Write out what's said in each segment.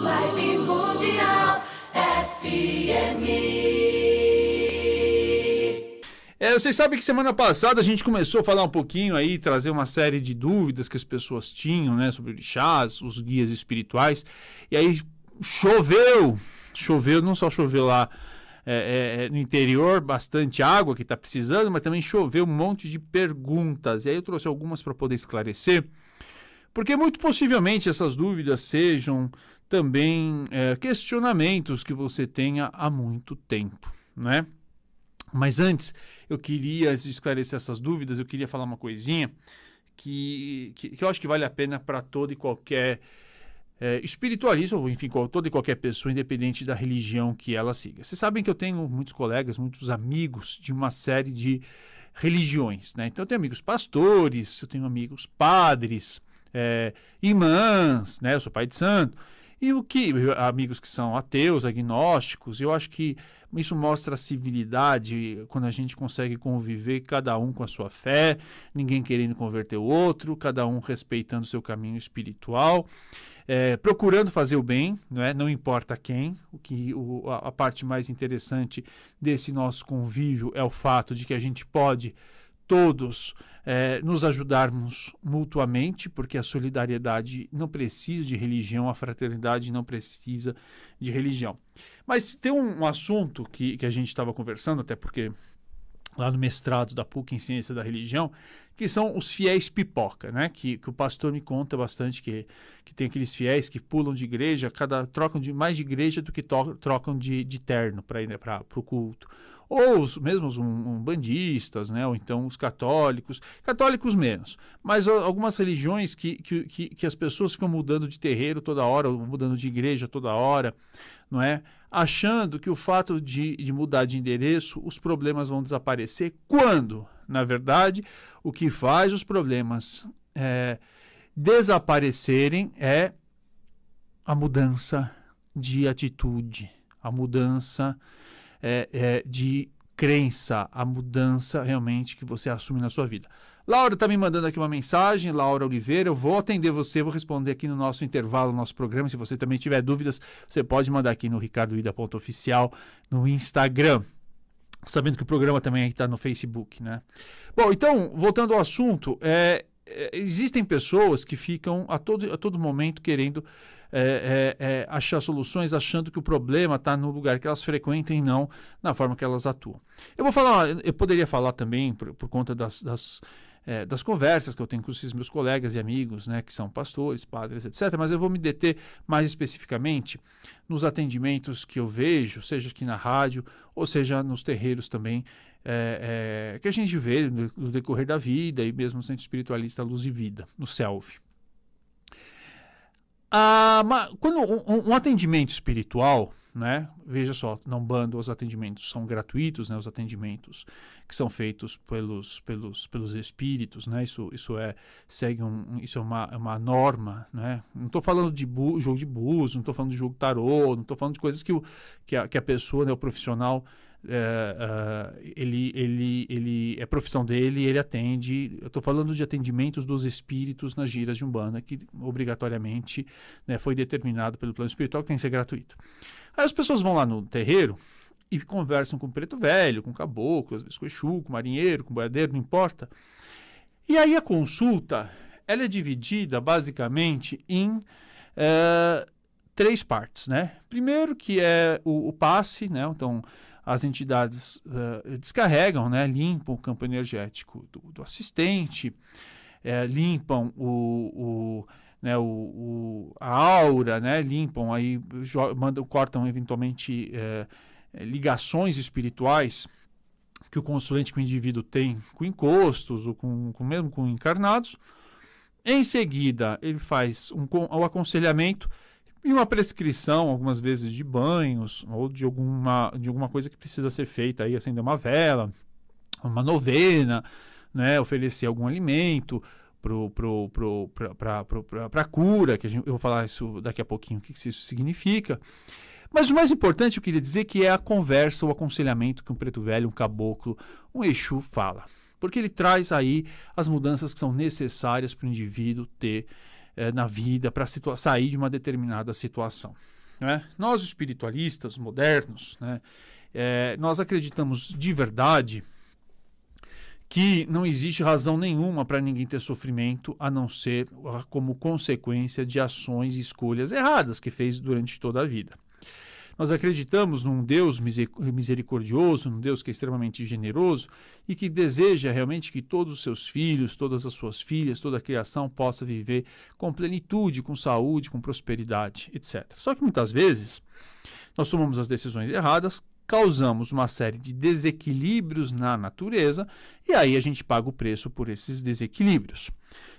Live Mundial FM. É, vocês sabem que semana passada a gente começou a falar um pouquinho aí, trazer uma série de dúvidas que as pessoas tinham, né, sobre orixás, os guias espirituais. E aí choveu, choveu, não só choveu lá é, é, é no interior, bastante água que está precisando, mas também choveu um monte de perguntas. E aí eu trouxe algumas para poder esclarecer, porque muito possivelmente essas dúvidas sejam também é, questionamentos que você tenha há muito tempo, né? Mas antes, eu queria esclarecer essas dúvidas, eu queria falar uma coisinha que, que, que eu acho que vale a pena para todo e qualquer é, espiritualista, ou enfim, toda e qualquer pessoa, independente da religião que ela siga. Vocês sabem que eu tenho muitos colegas, muitos amigos de uma série de religiões, né? Então eu tenho amigos pastores, eu tenho amigos padres, é, imãs, né? Eu sou pai de santo. E o que amigos que são ateus, agnósticos, eu acho que isso mostra a civilidade quando a gente consegue conviver cada um com a sua fé, ninguém querendo converter o outro, cada um respeitando o seu caminho espiritual, é, procurando fazer o bem, não, é? não importa quem. O que o, a, a parte mais interessante desse nosso convívio é o fato de que a gente pode todos é, nos ajudarmos mutuamente, porque a solidariedade não precisa de religião, a fraternidade não precisa de religião. Mas tem um, um assunto que, que a gente estava conversando, até porque lá no mestrado da PUC em Ciência da Religião, que são os fiéis pipoca, né? Que, que o pastor me conta bastante que, que tem aqueles fiéis que pulam de igreja, cada trocam de mais de igreja do que to, trocam de, de terno para ir né, para o culto ou os, mesmo os bandistas, né? ou então os católicos, católicos menos, mas algumas religiões que, que, que, que as pessoas ficam mudando de terreiro toda hora, mudando de igreja toda hora, não é? achando que o fato de, de mudar de endereço, os problemas vão desaparecer, quando, na verdade, o que faz os problemas é, desaparecerem é a mudança de atitude, a mudança é, é, de crença, a mudança realmente que você assume na sua vida. Laura está me mandando aqui uma mensagem, Laura Oliveira. Eu vou atender você, vou responder aqui no nosso intervalo, no nosso programa. Se você também tiver dúvidas, você pode mandar aqui no ricardoida.oficial no Instagram. Sabendo que o programa também está no Facebook, né? Bom, então, voltando ao assunto, é, é, existem pessoas que ficam a todo, a todo momento querendo é, é, é, achar soluções achando que o problema está no lugar que elas frequentam e não na forma que elas atuam. Eu vou falar, eu poderia falar também, por, por conta das, das é, das conversas que eu tenho com esses meus colegas e amigos, né, que são pastores, padres, etc. Mas eu vou me deter mais especificamente nos atendimentos que eu vejo, seja aqui na rádio, ou seja nos terreiros também, é, é, que a gente vê no, decorrer da vida e mesmo no centro espiritualista Luz e Vida, no Selfie. Ah, quando um, um, atendimento espiritual, né? Veja só, não bando os atendimentos são gratuitos, né? Os atendimentos que são feitos pelos, pelos, pelos espíritos, né? Isso, isso é segue um, isso é uma, é uma norma, né? Não estou falando de bu, jogo de búzios, não estou falando de jogo tarô, não estou falando de coisas que, o, que, a, que a pessoa, né, o profissional uh, ele, ele, ele é profissão dele, ele atende. Eu estou falando de atendimentos dos espíritos nas giras de umbanda, que obrigatoriamente né, foi determinado pelo plano espiritual que tem que ser gratuito. Aí as pessoas vão lá no terreiro e conversam com o preto velho, com o caboclo, às vezes com o exu, com o marinheiro, com o boiadeiro, não importa. E aí a consulta ela é dividida basicamente em uh, três partes, né? Primeiro que é o, o passe, né? Então as entidades uh, descarregam, né, limpam o campo energético do, do assistente, é, limpam o, o né, o, o, a aura, né, limpam, aí mandam, cortam eventualmente é, ligações espirituais que o consulente que o indivíduo tem com encostos ou com, com mesmo com encarnados. Em seguida, ele faz um, um aconselhamento e uma prescrição, algumas vezes, de banhos ou de alguma, de alguma coisa que precisa ser feita aí, acender uma vela, uma novena, né? Oferecer algum alimento para a cura, que a gente, eu vou falar isso daqui a pouquinho, o que, que isso significa. Mas o mais importante eu queria dizer que é a conversa, o aconselhamento que um preto velho, um caboclo, um Exu fala. Porque ele traz aí as mudanças que são necessárias para o indivíduo ter é, na vida, para sair de uma determinada situação. Né? Nós, espiritualistas modernos, né, é, nós acreditamos de verdade que não existe razão nenhuma para ninguém ter sofrimento a não ser ah, como consequência de ações e escolhas erradas que fez durante toda a vida. Nós acreditamos num Deus misericordioso, num Deus que é extremamente generoso e que deseja realmente que todos os seus filhos, todas as suas filhas, toda a criação possa viver com plenitude, com saúde, com prosperidade, etc. Só que muitas vezes nós tomamos as decisões erradas, causamos uma série de desequilíbrios na natureza e aí a gente paga o preço por esses desequilíbrios.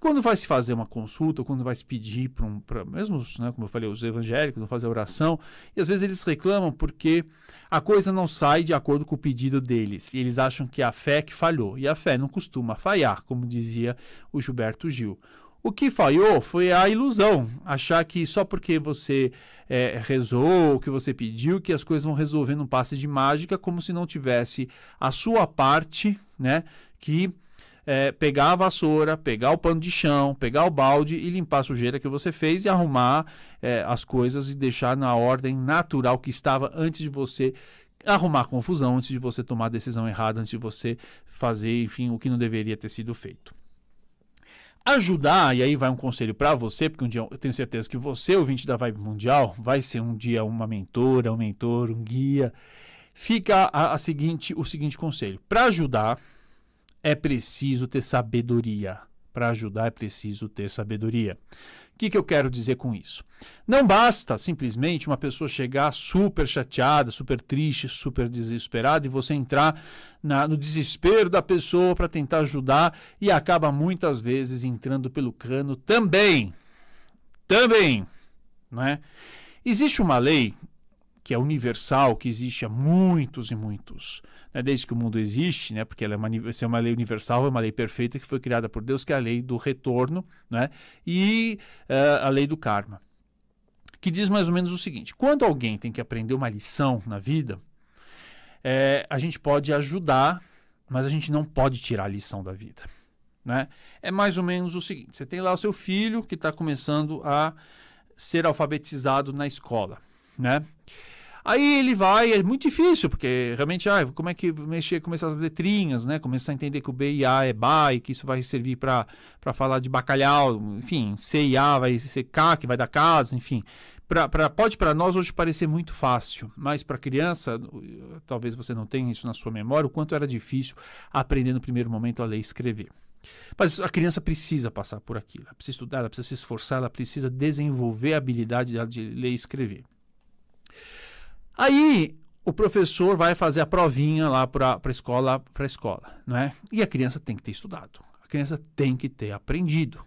quando vai se fazer uma consulta, quando vai se pedir para um, pra, mesmo, né, como eu falei, os evangélicos vão fazer oração, e às vezes eles reclamam porque a coisa não sai de acordo com o pedido deles, e eles acham que é a fé que falhou, e a fé não costuma falhar, como dizia o Gilberto Gil. O que falhou foi a ilusão, achar que só porque você é, rezou, que você pediu, que as coisas vão resolver num passe de mágica, como se não tivesse a sua parte, né? Que é, pegar a vassoura, pegar o pano de chão, pegar o balde e limpar a sujeira que você fez e arrumar é, as coisas e deixar na ordem natural que estava antes de você arrumar confusão, antes de você tomar a decisão errada, antes de você fazer, enfim, o que não deveria ter sido feito ajudar, e aí vai um conselho para você, porque um dia eu tenho certeza que você, ouvinte da Vibe Mundial, vai ser um dia uma mentora, um mentor, um guia. Fica a, a seguinte, o seguinte conselho: para ajudar é preciso ter sabedoria. Para ajudar é preciso ter sabedoria que, que eu quero dizer com isso? Não basta simplesmente uma pessoa chegar super chateada, super triste, super desesperada e você entrar na, no desespero da pessoa para tentar ajudar e acaba muitas vezes entrando pelo cano também. Também, não é? Existe uma lei que é universal, que existe há muitos e muitos, né, desde que o mundo existe, né, porque ela é uma, é uma lei universal, é uma lei perfeita que foi criada por Deus, que é a lei do retorno né, e uh, a lei do karma, que diz mais ou menos o seguinte: quando alguém tem que aprender uma lição na vida, é, a gente pode ajudar, mas a gente não pode tirar a lição da vida. Né? É mais ou menos o seguinte: você tem lá o seu filho que está começando a ser alfabetizado na escola, né? Aí ele vai, é muito difícil, porque realmente, ah, como é que mexer, começar as letrinhas, né? Começar a entender que o B e A é ba e que isso vai servir para falar de bacalhau, enfim, C e A vai ser K, que vai dar casa, enfim. Pra, pra, pode para nós hoje parecer muito fácil, mas para criança, talvez você não tenha isso na sua memória, o quanto era difícil aprender no primeiro momento a ler e escrever. Mas a criança precisa passar por aquilo, ela precisa estudar, ela precisa se esforçar, ela precisa desenvolver a habilidade de ler e escrever. Aí o professor vai fazer a provinha lá para a escola, para escola, não é? E a criança tem que ter estudado. A criança tem que ter aprendido.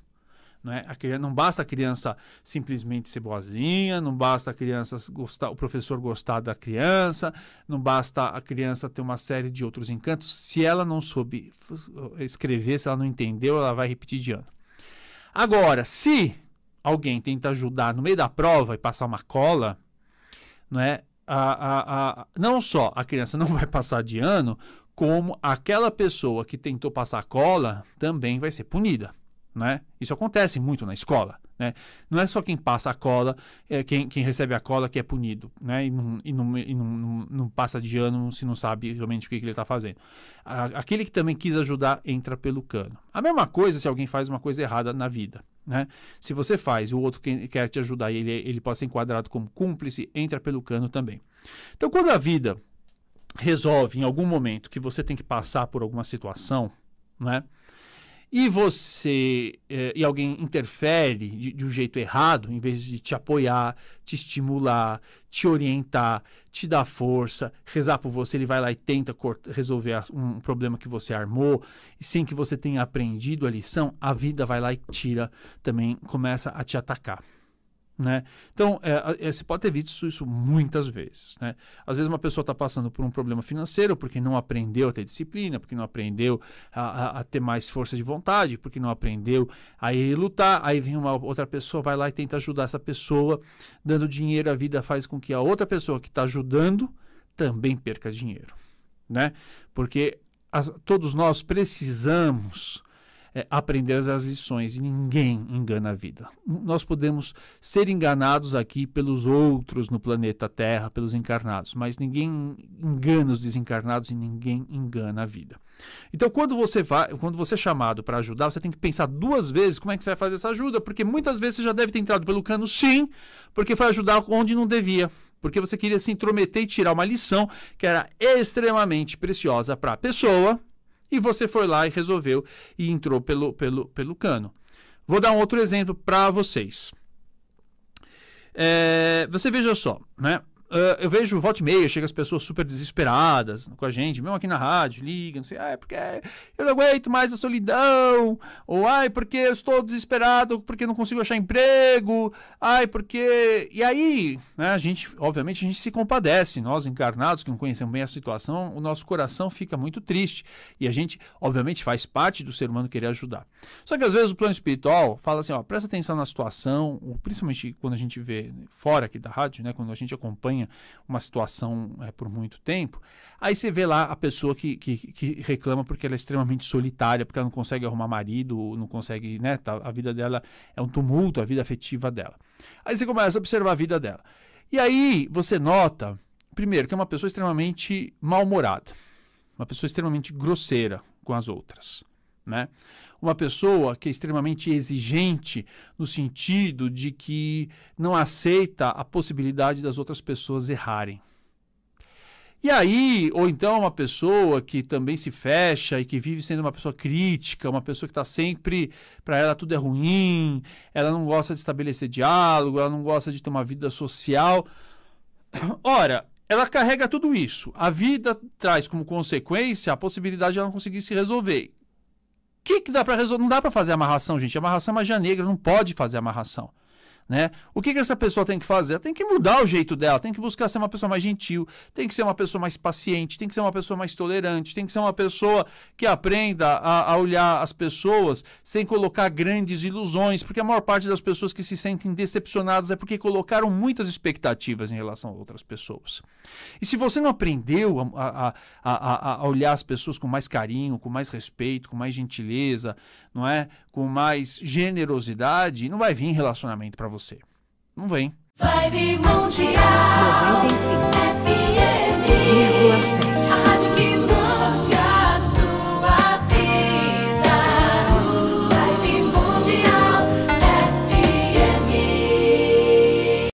Não, é? a criança, não basta a criança simplesmente ser boazinha, não basta a criança gostar, o professor gostar da criança, não basta a criança ter uma série de outros encantos. Se ela não soube escrever, se ela não entendeu, ela vai repetir de ano. Agora, se alguém tenta ajudar no meio da prova e passar uma cola, não é? a, a, a, não só a criança não vai passar de ano, como aquela pessoa que tentou passar cola também vai ser punida. Né? Isso acontece muito na escola. Né? Não é só quem passa a cola, é quem, quem recebe a cola que é punido né? e, não, e, não, e não, não, passa de ano se não sabe realmente o que, que ele está fazendo. A, aquele que também quis ajudar entra pelo cano. A mesma coisa se alguém faz uma coisa errada na vida. Né? Se você faz e o outro que quer te ajudar ele, ele pode ser enquadrado como cúmplice, entra pelo cano também. Então, quando a vida resolve em algum momento que você tem que passar por alguma situação, né? e você eh, e alguém interfere de, de, um jeito errado, em vez de te apoiar, te estimular, te orientar, te dar força, rezar por você, ele vai lá e tenta resolver um problema que você armou, e sem que você tenha aprendido a lição, a vida vai lá e tira também, começa a te atacar. Né? Então, é, é, você pode ter visto isso muitas vezes. Né? Às vezes, uma pessoa está passando por um problema financeiro porque não aprendeu a ter disciplina, porque não aprendeu a, a, a, ter mais força de vontade, porque não aprendeu a ir lutar. Aí vem uma outra pessoa, vai lá e tenta ajudar essa pessoa, dando dinheiro. A vida faz com que a outra pessoa que está ajudando também perca dinheiro. Né? Porque as, todos nós precisamos é, aprender as lições. E ninguém engana a vida. Nós podemos ser enganados aqui pelos outros no planeta Terra, pelos encarnados, mas ninguém engana os desencarnados e ninguém engana a vida. Então, quando você vai, quando você é chamado para ajudar, você tem que pensar duas vezes como é que você vai fazer essa ajuda, porque muitas vezes você já deve ter entrado pelo cano, sim, porque foi ajudar onde não devia porque você queria se intrometer e tirar uma lição que era extremamente preciosa para a pessoa e você foi lá e resolveu e entrou pelo, pelo, pelo cano. Vou dar um outro exemplo para vocês. É, você veja só, né? uh, eu vejo volta e meia, chega as pessoas super desesperadas com a gente, mesmo aqui na rádio, liga, não sei, ah, é porque eu não aguento mais a solidão, ou ai, porque eu estou desesperado, porque não consigo achar emprego, ai, porque. E aí, né, a gente, obviamente, a gente se compadece, nós encarnados que não conhecemos bem a situação, o nosso coração fica muito triste. E a gente, obviamente, faz parte do ser humano querer ajudar. Só que às vezes o plano espiritual fala assim, ó, presta atenção na situação, principalmente quando a gente vê fora aqui da rádio, né, quando a gente acompanha uma situação é, por muito tempo. Aí você vê lá a pessoa que, que, que, reclama porque ela é extremamente solitária, porque ela não consegue arrumar marido, não consegue, né? Tá, a vida dela é um tumulto, a vida afetiva dela. Aí você começa a observar a vida dela. E aí você nota, primeiro, que é uma pessoa extremamente mal-humorada, uma pessoa extremamente grosseira com as outras né? Uma pessoa que é extremamente exigente no sentido de que não aceita a possibilidade das outras pessoas errarem. E aí, ou então uma pessoa que também se fecha e que vive sendo uma pessoa crítica, uma pessoa que está sempre, para ela tudo é ruim, ela não gosta de estabelecer diálogo, ela não gosta de ter uma vida social. Ora, ela carrega tudo isso. A vida traz como consequência a possibilidade de ela não conseguir se resolver que, que dá para resolver? Não dá para fazer amarração, gente. Amarração é magia negra, não pode fazer amarração. Né? O que, que essa pessoa tem que fazer? Ela tem que mudar o jeito dela, tem que buscar ser uma pessoa mais gentil, tem que ser uma pessoa mais paciente, tem que ser uma pessoa mais tolerante, tem que ser uma pessoa que aprenda a, a olhar as pessoas sem colocar grandes ilusões, porque a maior parte das pessoas que se sentem decepcionadas é porque colocaram muitas expectativas em relação a outras pessoas. E se você não aprendeu a, a, a olhar as pessoas com mais carinho, com mais respeito, com mais gentileza, não é, com mais generosidade, não vai vir relacionamento para você você. Não vem. Vibe Mundial 95 FM 7.